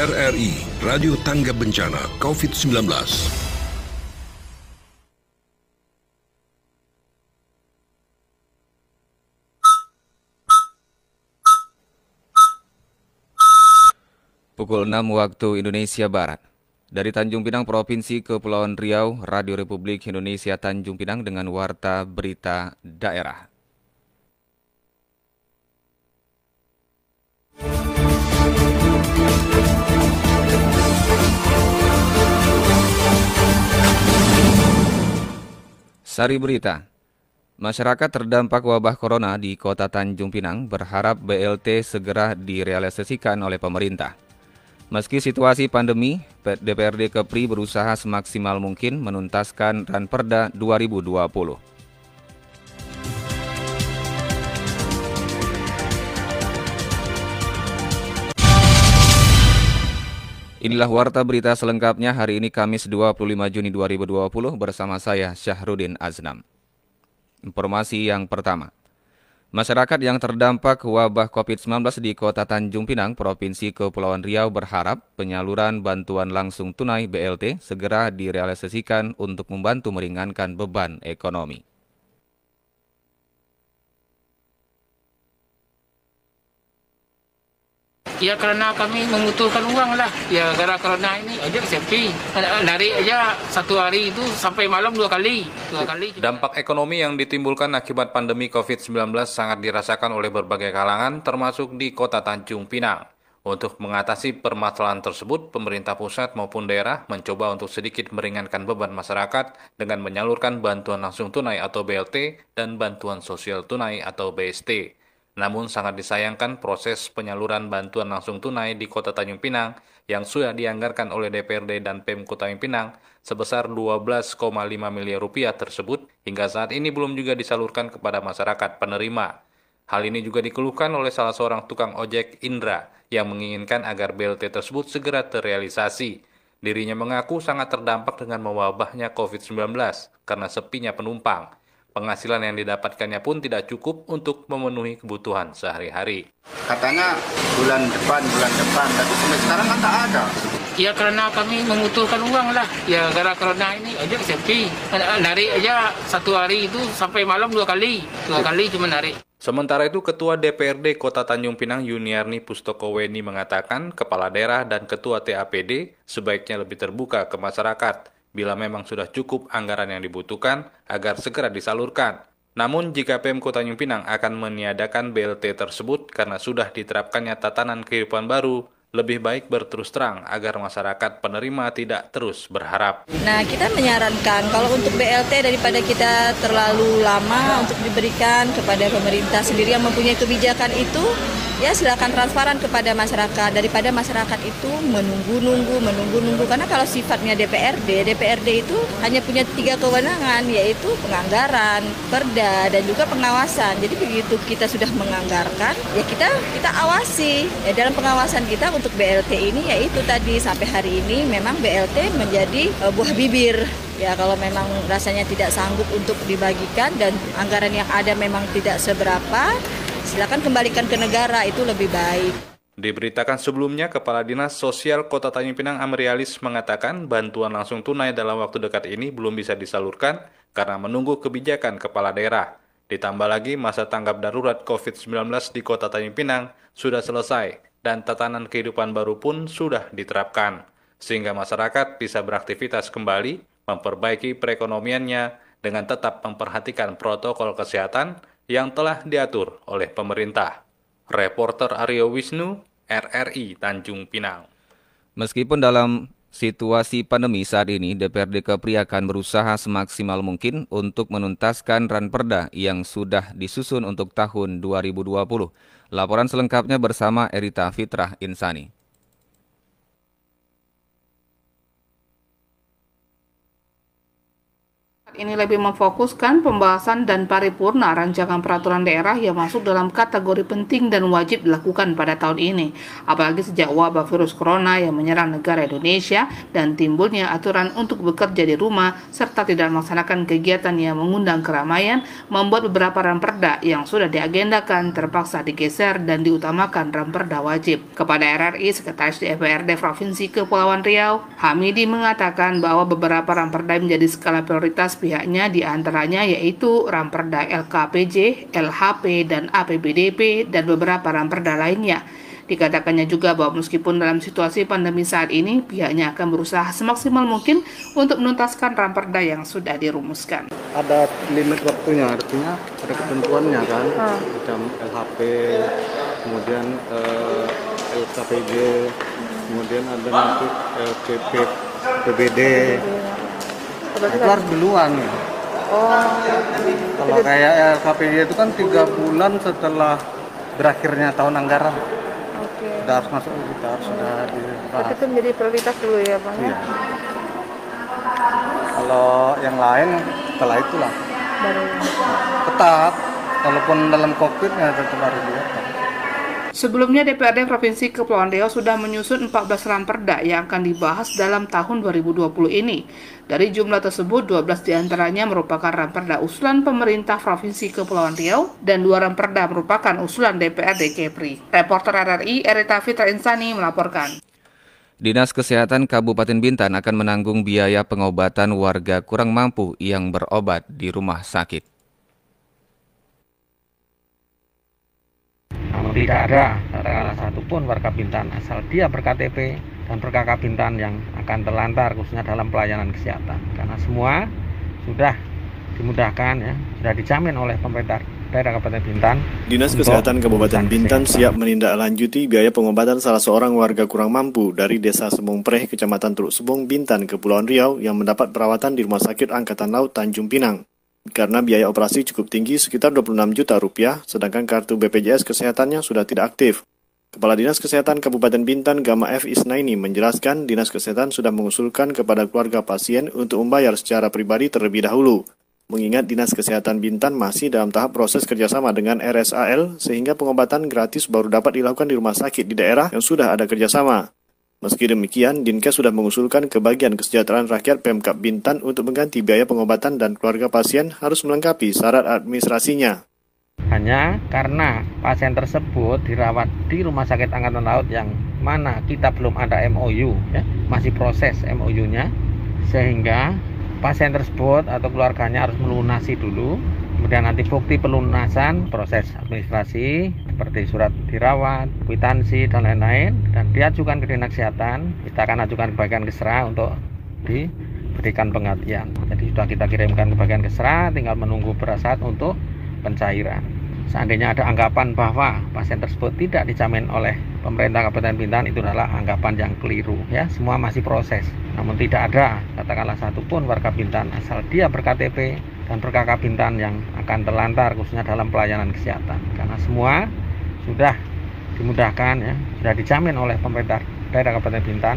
RRI Radio Tangga Bencana COVID-19. Pukul 6 waktu Indonesia Barat. Dari Tanjung Pinang Provinsi Kepulauan Riau, Radio Republik Indonesia Tanjung Pinang dengan Warta Berita Daerah. Sari Berita Masyarakat terdampak wabah corona di kota Tanjung Pinang berharap BLT segera direalisasikan oleh pemerintah. Meski situasi pandemi, DPRD Kepri berusaha semaksimal mungkin menuntaskan Ranperda 2020. Inilah warta berita selengkapnya hari ini Kamis 25 Juni 2020 bersama saya Syahrudin Aznam. Informasi yang pertama. Masyarakat yang terdampak wabah COVID-19 di Kota Tanjung Pinang, Provinsi Kepulauan Riau berharap penyaluran bantuan langsung tunai BLT segera direalisasikan untuk membantu meringankan beban ekonomi. Ya karena kami membutuhkan uang lah. Ya karena karena ini aja sepi. Dari aja satu hari itu sampai malam dua kali, dua kali. Dampak ekonomi yang ditimbulkan akibat pandemi COVID-19 sangat dirasakan oleh berbagai kalangan, termasuk di kota Tanjung Pinang. Untuk mengatasi permasalahan tersebut, pemerintah pusat maupun daerah mencoba untuk sedikit meringankan beban masyarakat dengan menyalurkan bantuan langsung tunai atau BLT dan bantuan sosial tunai atau BST. Namun sangat disayangkan proses penyaluran bantuan langsung tunai di Kota Tanjung Pinang yang sudah dianggarkan oleh DPRD dan Pemkot Tanjung Pinang sebesar 12,5 miliar rupiah tersebut hingga saat ini belum juga disalurkan kepada masyarakat penerima. Hal ini juga dikeluhkan oleh salah seorang tukang ojek Indra yang menginginkan agar BLT tersebut segera terrealisasi. Dirinya mengaku sangat terdampak dengan mewabahnya COVID-19 karena sepinya penumpang. Penghasilan yang didapatkannya pun tidak cukup untuk memenuhi kebutuhan sehari-hari. Katanya bulan depan, bulan depan, tapi sampai sekarang kan tak ada. Ya karena kami membutuhkan uang lah. Ya karena karena ini aja sepi. Nari aja satu hari itu sampai malam dua kali. Dua ya. kali cuma nari. Sementara itu, Ketua DPRD Kota Tanjung Pinang Yuniarni Pustokoweni mengatakan kepala daerah dan ketua TAPD sebaiknya lebih terbuka ke masyarakat bila memang sudah cukup anggaran yang dibutuhkan agar segera disalurkan. Namun jika PMK Tanjung Pinang akan meniadakan BLT tersebut karena sudah diterapkannya tatanan kehidupan baru, lebih baik berterus terang agar masyarakat penerima tidak terus berharap. Nah, kita menyarankan kalau untuk BLT daripada kita terlalu lama untuk diberikan kepada pemerintah sendiri yang mempunyai kebijakan itu, ya silakan transparan kepada masyarakat daripada masyarakat itu menunggu-nunggu menunggu-nunggu karena kalau sifatnya DPRD DPRD itu hanya punya tiga kewenangan yaitu penganggaran, perda dan juga pengawasan. Jadi begitu kita sudah menganggarkan ya kita kita awasi ya, dalam pengawasan kita untuk BLT ini yaitu tadi sampai hari ini memang BLT menjadi uh, buah bibir ya kalau memang rasanya tidak sanggup untuk dibagikan dan anggaran yang ada memang tidak seberapa silakan kembalikan ke negara itu lebih baik. Diberitakan sebelumnya, Kepala Dinas Sosial Kota Tanjung Pinang Amrialis mengatakan bantuan langsung tunai dalam waktu dekat ini belum bisa disalurkan karena menunggu kebijakan kepala daerah. Ditambah lagi masa tanggap darurat COVID-19 di Kota Tanjung Pinang sudah selesai dan tatanan kehidupan baru pun sudah diterapkan, sehingga masyarakat bisa beraktivitas kembali, memperbaiki perekonomiannya dengan tetap memperhatikan protokol kesehatan yang telah diatur oleh pemerintah. Reporter Aryo Wisnu, RRI Tanjung Pinang. Meskipun dalam situasi pandemi saat ini, DPRD Kepri akan berusaha semaksimal mungkin untuk menuntaskan ran perda yang sudah disusun untuk tahun 2020. Laporan selengkapnya bersama Erita Fitrah Insani. ini lebih memfokuskan pembahasan dan paripurna rancangan peraturan daerah yang masuk dalam kategori penting dan wajib dilakukan pada tahun ini. Apalagi sejak wabah virus corona yang menyerang negara Indonesia dan timbulnya aturan untuk bekerja di rumah serta tidak melaksanakan kegiatan yang mengundang keramaian membuat beberapa ramperda yang sudah diagendakan terpaksa digeser dan diutamakan ramperda wajib. Kepada RRI Sekretaris DPRD Provinsi Kepulauan Riau, Hamidi mengatakan bahwa beberapa ramperda menjadi skala prioritas pihak pihaknya diantaranya yaitu Ramperda LKPJ, LHP, dan APBDP, dan beberapa Ramperda lainnya. Dikatakannya juga bahwa meskipun dalam situasi pandemi saat ini, pihaknya akan berusaha semaksimal mungkin untuk menuntaskan ramperda yang sudah dirumuskan. Ada limit waktunya, artinya ada ketentuannya kan, hmm. LHP, kemudian eh, LKPJ, kemudian ada nanti LPP, eh, PBD, Berarti itu harus kan- duluan. Ya. Oh. Kalau itu... kayak LKPD itu kan tiga bulan setelah berakhirnya tahun anggaran. Oke. Okay. Sudah harus masuk kita harus hmm. sudah itu menjadi kan prioritas dulu ya bang. Ya? Iya. Kalau yang lain setelah itulah. Baru. Tetap, walaupun dalam ya tetap harus dilakukan. Sebelumnya DPRD Provinsi Kepulauan Riau sudah menyusun 14 ramperda yang akan dibahas dalam tahun 2020 ini. Dari jumlah tersebut, 12 diantaranya merupakan ramperda usulan pemerintah Provinsi Kepulauan Riau dan dua ramperda merupakan usulan DPRD Kepri. Reporter RRI Erita Fitra Insani melaporkan. Dinas Kesehatan Kabupaten Bintan akan menanggung biaya pengobatan warga kurang mampu yang berobat di rumah sakit. tidak ada katakanlah satupun warga Bintan asal dia berKTP dan berkakak Bintan yang akan terlantar khususnya dalam pelayanan kesehatan karena semua sudah dimudahkan ya sudah dijamin oleh pemerintah daerah Kabupaten Bintan. Dinas Kesehatan Kabupaten Bintan siap menindaklanjuti biaya pengobatan salah seorang warga kurang mampu dari Desa Sembong Preh, Kecamatan Teluk Sembong, Bintan, Kepulauan Riau yang mendapat perawatan di Rumah Sakit Angkatan Laut Tanjung Pinang karena biaya operasi cukup tinggi sekitar 26 juta rupiah, sedangkan kartu BPJS kesehatannya sudah tidak aktif. Kepala Dinas Kesehatan Kabupaten Bintan Gama F. Isnaini menjelaskan Dinas Kesehatan sudah mengusulkan kepada keluarga pasien untuk membayar secara pribadi terlebih dahulu. Mengingat Dinas Kesehatan Bintan masih dalam tahap proses kerjasama dengan RSAL, sehingga pengobatan gratis baru dapat dilakukan di rumah sakit di daerah yang sudah ada kerjasama. Meski demikian, Dinkes sudah mengusulkan ke bagian kesejahteraan rakyat Pemkap Bintan untuk mengganti biaya pengobatan dan keluarga pasien harus melengkapi syarat administrasinya. Hanya karena pasien tersebut dirawat di Rumah Sakit Angkatan Laut yang mana kita belum ada MOU, ya, masih proses MOU-nya, sehingga pasien tersebut atau keluarganya harus melunasi dulu, kemudian nanti bukti pelunasan proses administrasi seperti surat dirawat, kwitansi dan lain-lain dan diajukan ke dinas kesehatan kita akan ajukan ke bagian kesra untuk diberikan penggantian jadi sudah kita kirimkan ke bagian kesra, tinggal menunggu berasat untuk pencairan seandainya ada anggapan bahwa pasien tersebut tidak dijamin oleh pemerintah Kabupaten Bintan itu adalah anggapan yang keliru ya semua masih proses namun tidak ada katakanlah satupun warga Bintan asal dia berKTP dan perkaka bintan yang akan terlantar khususnya dalam pelayanan kesehatan karena semua sudah dimudahkan ya sudah dijamin oleh pemerintah daerah Kabupaten Bintan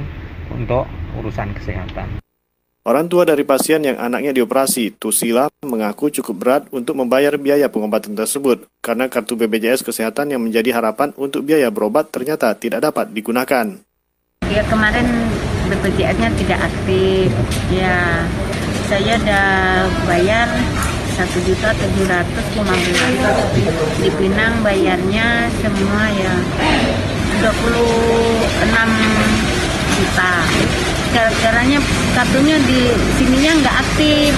untuk urusan kesehatan. Orang tua dari pasien yang anaknya dioperasi, Tusila, mengaku cukup berat untuk membayar biaya pengobatan tersebut karena kartu BPJS Kesehatan yang menjadi harapan untuk biaya berobat ternyata tidak dapat digunakan. Ya kemarin BPJS-nya tidak aktif, ya saya udah bayar satu juta tujuh ratus lima belas di Pinang bayarnya semua ya 26 juta gara-garanya di sininya nggak aktif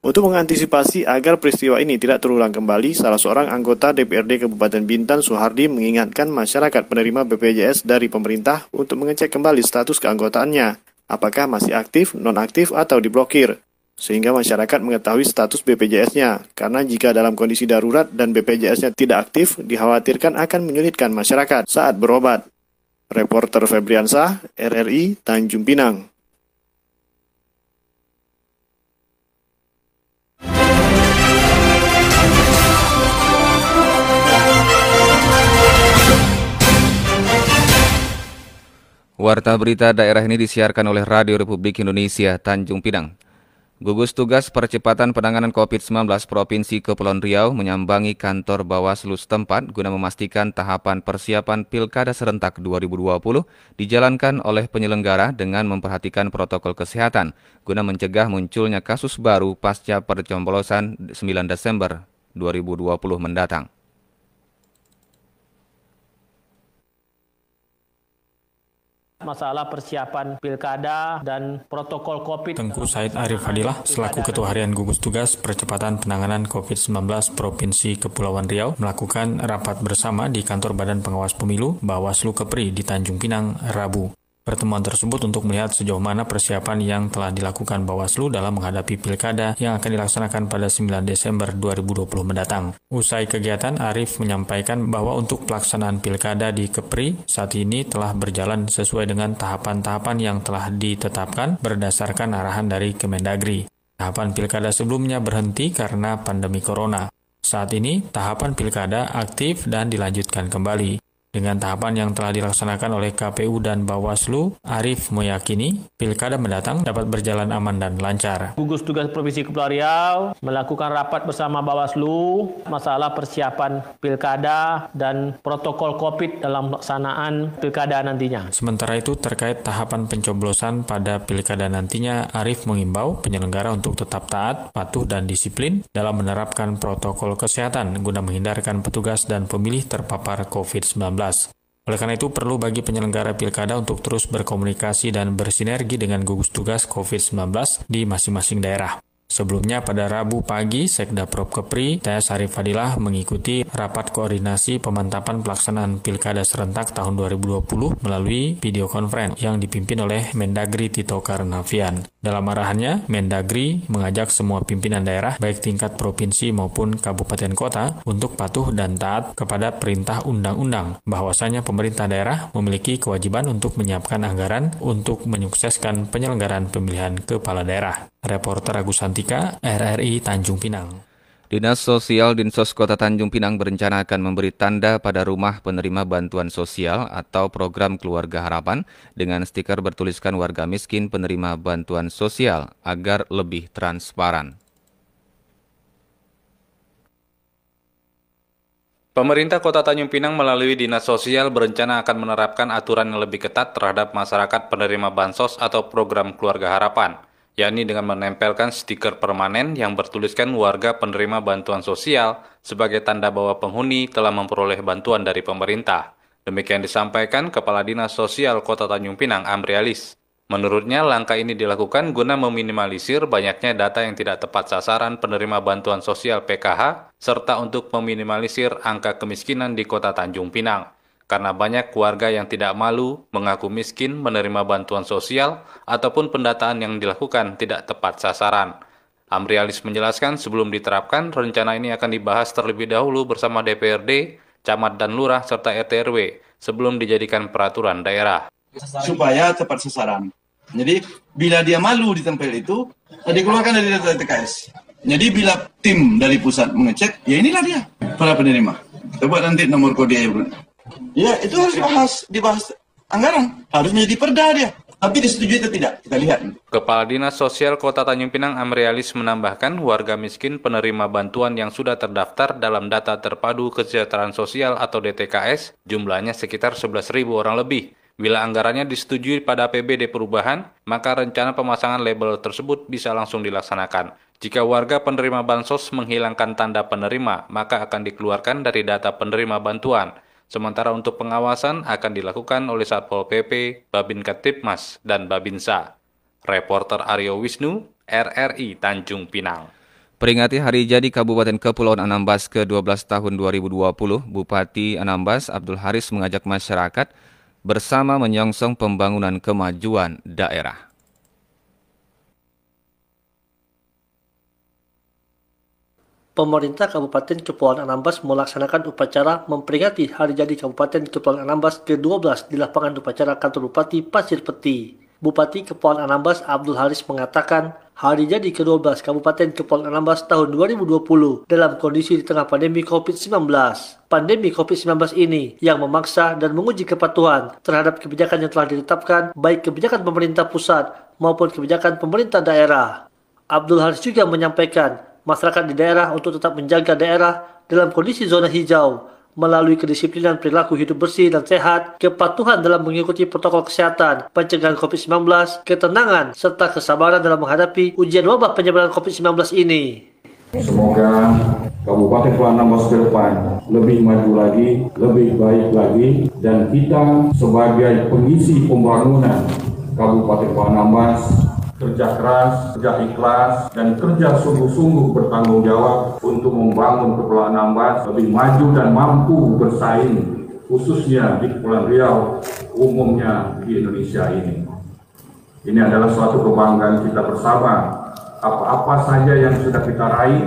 untuk mengantisipasi agar peristiwa ini tidak terulang kembali, salah seorang anggota DPRD Kabupaten Bintan, Suhardi, mengingatkan masyarakat penerima BPJS dari pemerintah untuk mengecek kembali status keanggotaannya, apakah masih aktif, nonaktif, atau diblokir sehingga masyarakat mengetahui status BPJS-nya. Karena jika dalam kondisi darurat dan BPJS-nya tidak aktif, dikhawatirkan akan menyulitkan masyarakat saat berobat. Reporter Febriansah, RRI Tanjung Pinang. Warta berita daerah ini disiarkan oleh Radio Republik Indonesia Tanjung Pinang. Gugus Tugas Percepatan Penanganan COVID-19 Provinsi Kepulauan Riau menyambangi kantor Bawaslu setempat guna memastikan tahapan persiapan Pilkada Serentak 2020 dijalankan oleh penyelenggara dengan memperhatikan protokol kesehatan guna mencegah munculnya kasus baru pasca percombolosan 9 Desember 2020 mendatang. masalah persiapan pilkada dan protokol COVID. Tengku Said Arif Hadilah, selaku Ketua Harian Gugus Tugas Percepatan Penanganan COVID-19 Provinsi Kepulauan Riau, melakukan rapat bersama di Kantor Badan Pengawas Pemilu Bawaslu Kepri di Tanjung Pinang, Rabu pertemuan tersebut untuk melihat sejauh mana persiapan yang telah dilakukan Bawaslu dalam menghadapi pilkada yang akan dilaksanakan pada 9 Desember 2020 mendatang. Usai kegiatan, Arief menyampaikan bahwa untuk pelaksanaan pilkada di Kepri saat ini telah berjalan sesuai dengan tahapan-tahapan yang telah ditetapkan berdasarkan arahan dari Kemendagri. Tahapan pilkada sebelumnya berhenti karena pandemi corona. Saat ini, tahapan pilkada aktif dan dilanjutkan kembali. Dengan tahapan yang telah dilaksanakan oleh KPU dan Bawaslu, Arif meyakini pilkada mendatang dapat berjalan aman dan lancar. Gugus Tugas Provinsi Kepulauan Riau melakukan rapat bersama Bawaslu masalah persiapan pilkada dan protokol COVID dalam pelaksanaan pilkada nantinya. Sementara itu terkait tahapan pencoblosan pada pilkada nantinya, Arif mengimbau penyelenggara untuk tetap taat, patuh, dan disiplin dalam menerapkan protokol kesehatan guna menghindarkan petugas dan pemilih terpapar COVID-19. Oleh karena itu, perlu bagi penyelenggara pilkada untuk terus berkomunikasi dan bersinergi dengan gugus tugas COVID-19 di masing-masing daerah. Sebelumnya pada Rabu pagi, Sekda Prop Kepri, Taya Arif Fadilah mengikuti rapat koordinasi pemantapan pelaksanaan Pilkada Serentak tahun 2020 melalui video conference yang dipimpin oleh Mendagri Tito Karnavian. Dalam arahannya, Mendagri mengajak semua pimpinan daerah baik tingkat provinsi maupun kabupaten kota untuk patuh dan taat kepada perintah undang-undang bahwasanya pemerintah daerah memiliki kewajiban untuk menyiapkan anggaran untuk menyukseskan penyelenggaraan pemilihan kepala daerah. Reporter Agus Santika, RRI Tanjung Pinang. Dinas Sosial Dinsos Kota Tanjung Pinang berencana akan memberi tanda pada rumah penerima bantuan sosial atau program Keluarga Harapan dengan stiker bertuliskan warga miskin penerima bantuan sosial agar lebih transparan. Pemerintah Kota Tanjung Pinang melalui Dinas Sosial berencana akan menerapkan aturan yang lebih ketat terhadap masyarakat penerima bansos atau program Keluarga Harapan yakni dengan menempelkan stiker permanen yang bertuliskan warga penerima bantuan sosial sebagai tanda bahwa penghuni telah memperoleh bantuan dari pemerintah. Demikian disampaikan Kepala Dinas Sosial Kota Tanjung Pinang Amrialis. Menurutnya, langkah ini dilakukan guna meminimalisir banyaknya data yang tidak tepat sasaran penerima bantuan sosial PKH, serta untuk meminimalisir angka kemiskinan di Kota Tanjung Pinang karena banyak keluarga yang tidak malu mengaku miskin menerima bantuan sosial ataupun pendataan yang dilakukan tidak tepat sasaran. Amrialis menjelaskan sebelum diterapkan, rencana ini akan dibahas terlebih dahulu bersama DPRD, camat dan lurah serta RTRW sebelum dijadikan peraturan daerah. Supaya tepat sasaran. Jadi bila dia malu ditempel itu, dikeluarkan dari data TKS. Jadi bila tim dari pusat mengecek, ya inilah dia para penerima. Coba buat nanti nomor kode Ya, itu harus dibahas, dibahas anggaran. Harus menjadi perda dia. Tapi disetujui atau tidak? Kita lihat. Kepala Dinas Sosial Kota Tanjung Pinang Amrialis menambahkan warga miskin penerima bantuan yang sudah terdaftar dalam data terpadu kesejahteraan sosial atau DTKS jumlahnya sekitar 11.000 orang lebih. Bila anggarannya disetujui pada APBD perubahan, maka rencana pemasangan label tersebut bisa langsung dilaksanakan. Jika warga penerima bansos menghilangkan tanda penerima, maka akan dikeluarkan dari data penerima bantuan. Sementara untuk pengawasan akan dilakukan oleh Satpol PP, Babin Ketipmas, dan Babinsa. Reporter Aryo Wisnu, RRI Tanjung Pinang. Peringati Hari Jadi Kabupaten Kepulauan Anambas ke-12 tahun 2020, Bupati Anambas Abdul Haris mengajak masyarakat bersama menyongsong pembangunan kemajuan daerah. pemerintah Kabupaten Kepulauan Anambas melaksanakan upacara memperingati hari jadi Kabupaten Kepulauan Anambas ke-12 di lapangan upacara kantor Bupati Pasir Peti. Bupati Kepulauan Anambas Abdul Haris mengatakan, hari jadi ke-12 Kabupaten Kepulauan Anambas tahun 2020 dalam kondisi di tengah pandemi COVID-19. Pandemi COVID-19 ini yang memaksa dan menguji kepatuhan terhadap kebijakan yang telah ditetapkan baik kebijakan pemerintah pusat maupun kebijakan pemerintah daerah. Abdul Haris juga menyampaikan masyarakat di daerah untuk tetap menjaga daerah dalam kondisi zona hijau melalui kedisiplinan perilaku hidup bersih dan sehat, kepatuhan dalam mengikuti protokol kesehatan, pencegahan COVID-19, ketenangan, serta kesabaran dalam menghadapi ujian wabah penyebaran COVID-19 ini. Semoga Kabupaten Anambas ke depan lebih maju lagi, lebih baik lagi, dan kita sebagai pengisi pembangunan Kabupaten Anambas kerja keras, kerja ikhlas, dan kerja sungguh-sungguh bertanggung jawab untuk membangun Kepulauan Ambas lebih maju dan mampu bersaing, khususnya di Kepulauan Riau, umumnya di Indonesia ini. Ini adalah suatu kebanggaan kita bersama. Apa-apa saja yang sudah kita raih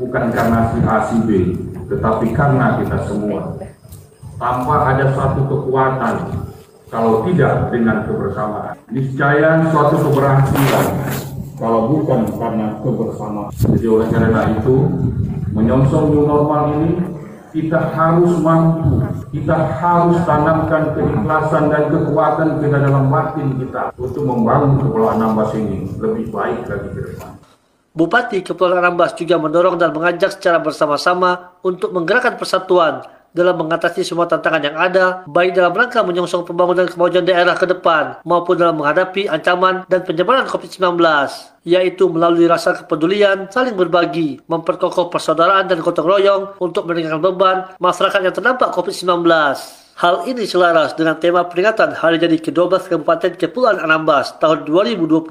bukan karena si A, si B, tetapi karena kita semua. Tanpa ada suatu kekuatan, kalau tidak dengan kebersamaan. Niscaya suatu keberhasilan kalau bukan karena kebersamaan. Jadi oleh karena itu, menyongsong new normal ini kita harus mampu, kita harus tanamkan keikhlasan dan kekuatan ke dalam batin kita untuk membangun Kepulauan Nambas ini lebih baik lagi ke depan. Bupati Kepulauan Rambas juga mendorong dan mengajak secara bersama-sama untuk menggerakkan persatuan dalam mengatasi semua tantangan yang ada, baik dalam rangka menyongsong pembangunan kemajuan daerah ke depan maupun dalam menghadapi ancaman dan penyebaran COVID-19 yaitu melalui rasa kepedulian, saling berbagi, memperkokoh persaudaraan dan gotong royong untuk meringankan beban masyarakat yang terdampak COVID-19. Hal ini selaras dengan tema peringatan Hari Jadi ke-12 Kabupaten Kepulauan Anambas tahun 2020,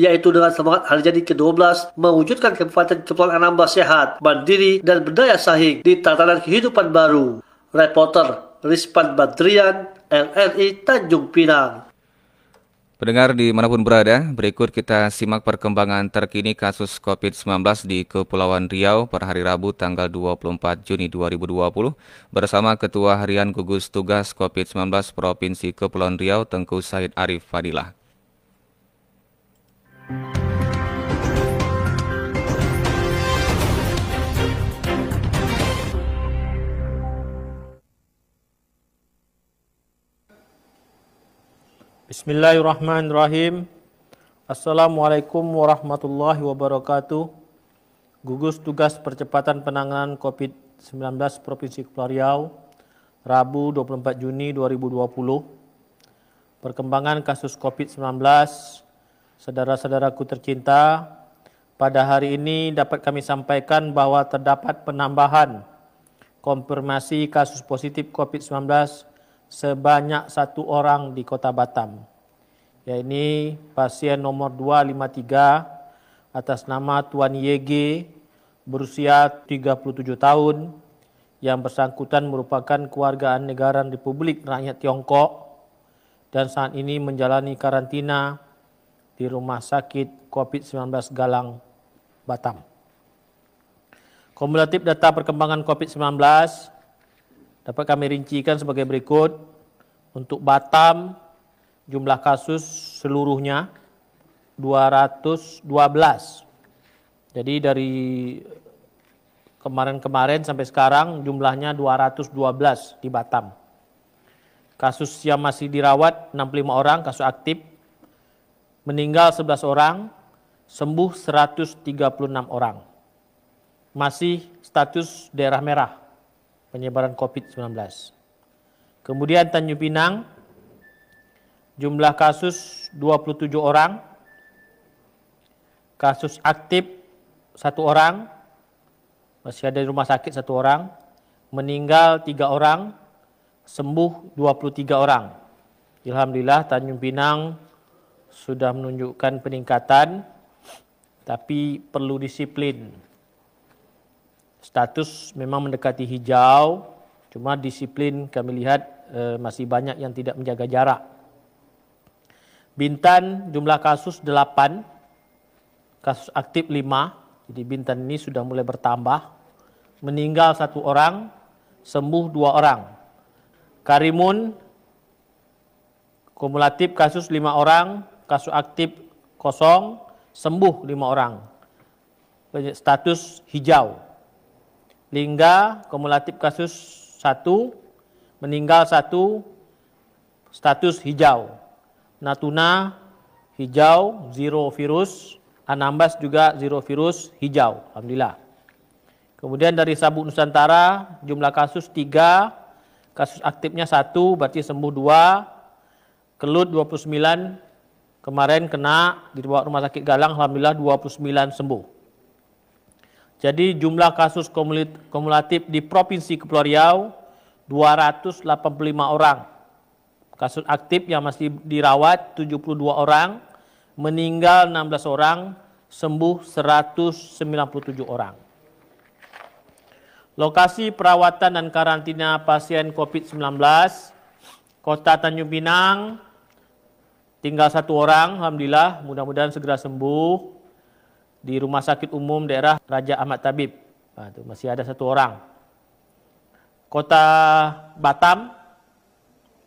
yaitu dengan semangat Hari Jadi ke-12 mewujudkan Kabupaten Kepulauan Anambas sehat, mandiri, dan berdaya saing di tatanan kehidupan baru. Reporter Rispan Badrian, LRI Tanjung Pinang. Pendengar dimanapun berada, berikut kita simak perkembangan terkini kasus COVID-19 di Kepulauan Riau per hari Rabu tanggal 24 Juni 2020 bersama Ketua Harian Gugus Tugas COVID-19 Provinsi Kepulauan Riau Tengku Said Arif Fadilah. Bismillahirrahmanirrahim. Assalamualaikum warahmatullahi wabarakatuh. Gugus Tugas Percepatan Penanganan COVID-19 Provinsi Kepulauan Riau, Rabu 24 Juni 2020. Perkembangan kasus COVID-19, saudara-saudaraku tercinta, pada hari ini dapat kami sampaikan bahwa terdapat penambahan konfirmasi kasus positif COVID-19 sebanyak satu orang di kota Batam. Ya ini pasien nomor 253 atas nama Tuan YG berusia 37 tahun yang bersangkutan merupakan kewargaan negara Republik Rakyat Tiongkok dan saat ini menjalani karantina di Rumah Sakit COVID-19 Galang, Batam. Kumulatif data perkembangan COVID-19 dapat kami rincikan sebagai berikut. Untuk Batam jumlah kasus seluruhnya 212. Jadi dari kemarin-kemarin sampai sekarang jumlahnya 212 di Batam. Kasus yang masih dirawat 65 orang, kasus aktif. Meninggal 11 orang, sembuh 136 orang. Masih status daerah merah penyebaran COVID-19. Kemudian Tanjung Pinang, jumlah kasus 27 orang, kasus aktif satu orang, masih ada di rumah sakit satu orang, meninggal tiga orang, sembuh 23 orang. Alhamdulillah Tanjung Pinang sudah menunjukkan peningkatan, tapi perlu disiplin status memang mendekati hijau, cuma disiplin kami lihat e, masih banyak yang tidak menjaga jarak. Bintan jumlah kasus 8, kasus aktif 5, jadi Bintan ini sudah mulai bertambah. Meninggal satu orang, sembuh dua orang. Karimun kumulatif kasus 5 orang, kasus aktif kosong, sembuh 5 orang. Status hijau. Lingga kumulatif kasus 1, meninggal 1, status hijau. Natuna hijau, zero virus. Anambas juga zero virus hijau. Alhamdulillah. Kemudian dari Sabuk Nusantara jumlah kasus 3, kasus aktifnya 1 berarti sembuh 2. Kelut 29 kemarin kena di rumah sakit Galang alhamdulillah 29 sembuh. Jadi jumlah kasus kumulatif di Provinsi Kepulauan Riau 285 orang. Kasus aktif yang masih dirawat 72 orang, meninggal 16 orang, sembuh 197 orang. Lokasi perawatan dan karantina pasien COVID-19, Kota Tanjung Pinang, tinggal satu orang, Alhamdulillah, mudah-mudahan segera sembuh di Rumah Sakit Umum Daerah Raja Ahmad Tabib. Nah, itu masih ada satu orang. Kota Batam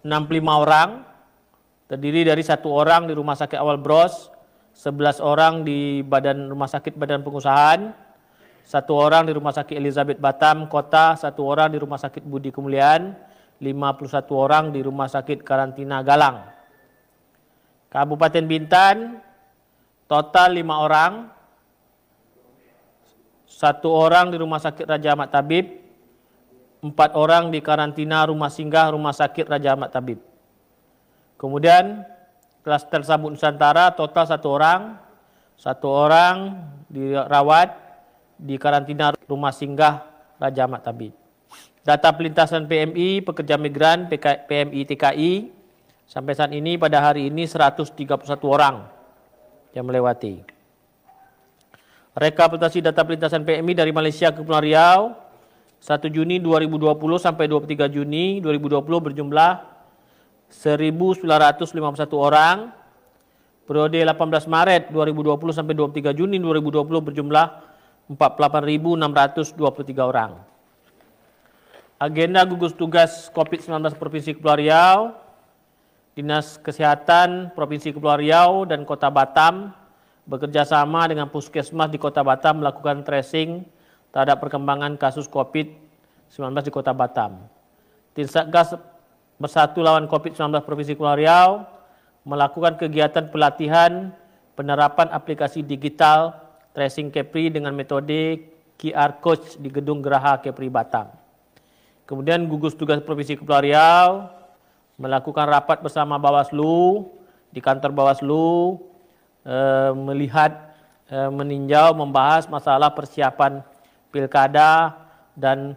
65 orang terdiri dari satu orang di Rumah Sakit Awal Bros, 11 orang di Badan Rumah Sakit Badan Pengusahaan, satu orang di Rumah Sakit Elizabeth Batam Kota, satu orang di Rumah Sakit Budi Kemuliaan, 51 orang di Rumah Sakit Karantina Galang. Kabupaten Bintan total 5 orang satu orang di rumah sakit Raja Ahmad Tabib, empat orang di karantina rumah singgah rumah sakit Raja Ahmad Tabib. Kemudian klaster sabun Nusantara total satu orang, satu orang dirawat di karantina rumah singgah Raja Ahmad Tabib. Data pelintasan PMI, pekerja migran, PK, PMI, TKI, sampai saat ini pada hari ini 131 orang yang melewati rekapitulasi data perlintasan PMI dari Malaysia ke Pulau Riau 1 Juni 2020 sampai 23 Juni 2020 berjumlah 1951 orang. Periode 18 Maret 2020 sampai 23 Juni 2020 berjumlah 48.623 orang. Agenda gugus tugas COVID-19 Provinsi Kepulauan Riau, Dinas Kesehatan Provinsi Kepulauan Riau dan Kota Batam bekerja sama dengan puskesmas di Kota Batam melakukan tracing terhadap perkembangan kasus COVID-19 di Kota Batam. Tim Satgas Bersatu Lawan COVID-19 Provinsi Kepulauan Riau melakukan kegiatan pelatihan penerapan aplikasi digital tracing Kepri dengan metode QR Coach di Gedung Geraha Kepri Batam. Kemudian gugus tugas Provinsi Kepulauan Riau melakukan rapat bersama Bawaslu di kantor Bawaslu Eh, melihat, eh, meninjau, membahas masalah persiapan pilkada dan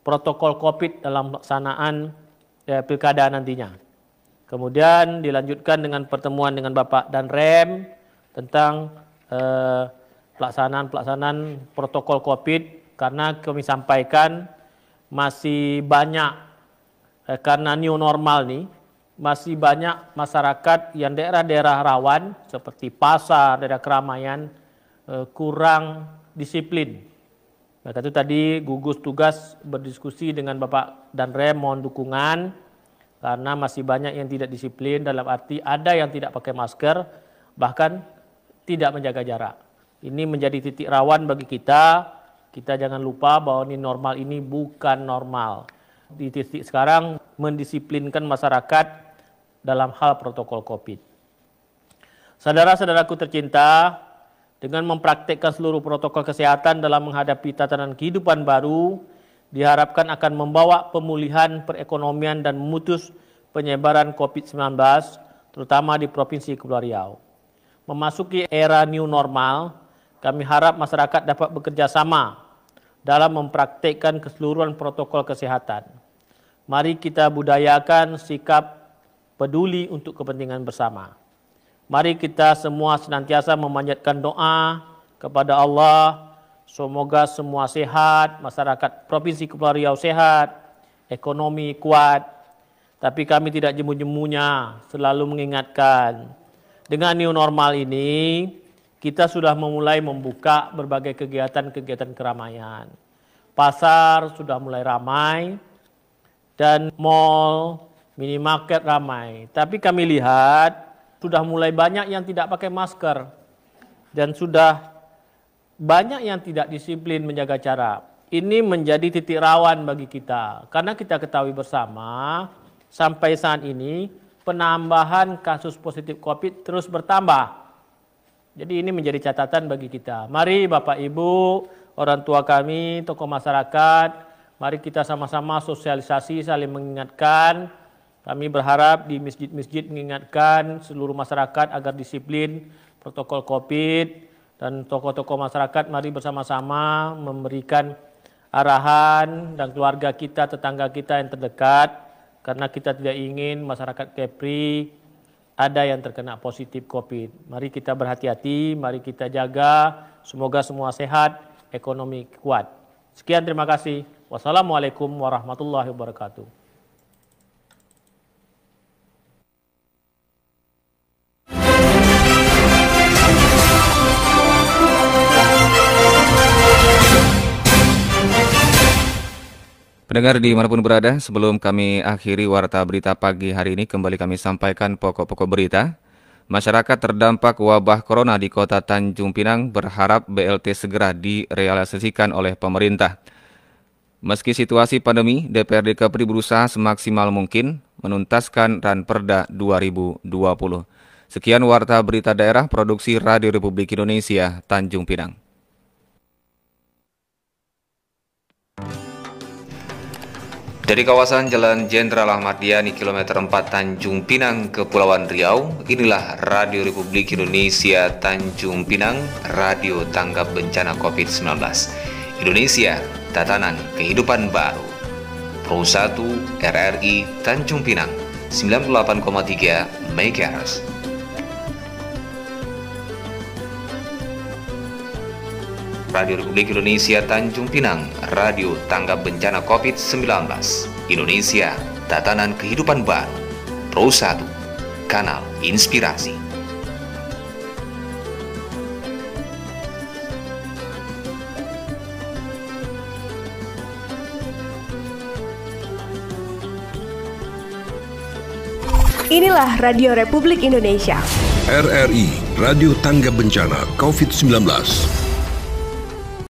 protokol COVID dalam pelaksanaan eh, pilkada nantinya. Kemudian dilanjutkan dengan pertemuan dengan Bapak dan Rem tentang pelaksanaan-pelaksanaan protokol COVID karena kami sampaikan masih banyak karena new normal nih masih banyak masyarakat yang daerah-daerah rawan seperti pasar, daerah keramaian eh, kurang disiplin. Maka itu tadi gugus tugas berdiskusi dengan Bapak dan Rem mohon dukungan karena masih banyak yang tidak disiplin dalam arti ada yang tidak pakai masker bahkan tidak menjaga jarak. Ini menjadi titik rawan bagi kita. Kita jangan lupa bahwa ini normal ini bukan normal. Di titik sekarang mendisiplinkan masyarakat dalam hal protokol COVID. Saudara-saudaraku tercinta, dengan mempraktikkan seluruh protokol kesehatan dalam menghadapi tatanan kehidupan baru, diharapkan akan membawa pemulihan perekonomian dan memutus penyebaran COVID-19, terutama di Provinsi Kepulauan Riau. Memasuki era new normal, kami harap masyarakat dapat bekerja sama dalam mempraktikkan keseluruhan protokol kesehatan. Mari kita budayakan sikap peduli untuk kepentingan bersama. Mari kita semua senantiasa memanjatkan doa kepada Allah. Semoga semua sehat, masyarakat Provinsi Kepulauan Riau sehat, ekonomi kuat. Tapi kami tidak jemu-jemunya, selalu mengingatkan. Dengan new normal ini, kita sudah memulai membuka berbagai kegiatan-kegiatan keramaian. Pasar sudah mulai ramai, dan mall minimarket ramai. Tapi kami lihat sudah mulai banyak yang tidak pakai masker dan sudah banyak yang tidak disiplin menjaga jarak. Ini menjadi titik rawan bagi kita karena kita ketahui bersama sampai saat ini penambahan kasus positif Covid terus bertambah. Jadi ini menjadi catatan bagi kita. Mari Bapak Ibu, orang tua kami, tokoh masyarakat, mari kita sama-sama sosialisasi saling mengingatkan kami berharap di masjid-masjid mengingatkan seluruh masyarakat agar disiplin protokol COVID dan tokoh-tokoh masyarakat mari bersama-sama memberikan arahan dan keluarga kita, tetangga kita yang terdekat karena kita tidak ingin masyarakat Kepri ada yang terkena positif COVID. Mari kita berhati-hati, mari kita jaga, semoga semua sehat, ekonomi kuat. Sekian terima kasih. Wassalamualaikum warahmatullahi wabarakatuh. Pendengar dimanapun berada, sebelum kami akhiri warta berita pagi hari ini, kembali kami sampaikan pokok-pokok berita. Masyarakat terdampak wabah corona di kota Tanjung Pinang berharap BLT segera direalisasikan oleh pemerintah. Meski situasi pandemi, DPRD Kepri berusaha semaksimal mungkin menuntaskan Ranperda 2020. Sekian warta berita daerah produksi Radio Republik Indonesia, Tanjung Pinang. Dari kawasan Jalan Jenderal Ahmad Yani kilometer 4 Tanjung Pinang, Kepulauan Riau, inilah Radio Republik Indonesia Tanjung Pinang, radio tanggap bencana COVID-19. Indonesia, tatanan kehidupan baru. Pro 1 RRI Tanjung Pinang, 98,3 MHz. Radio Republik Indonesia Tanjung Pinang, Radio Tanggap Bencana COVID-19, Indonesia, Tatanan Kehidupan Baru, Pro 1, Kanal Inspirasi. Inilah Radio Republik Indonesia. RRI, Radio Tangga Bencana COVID-19.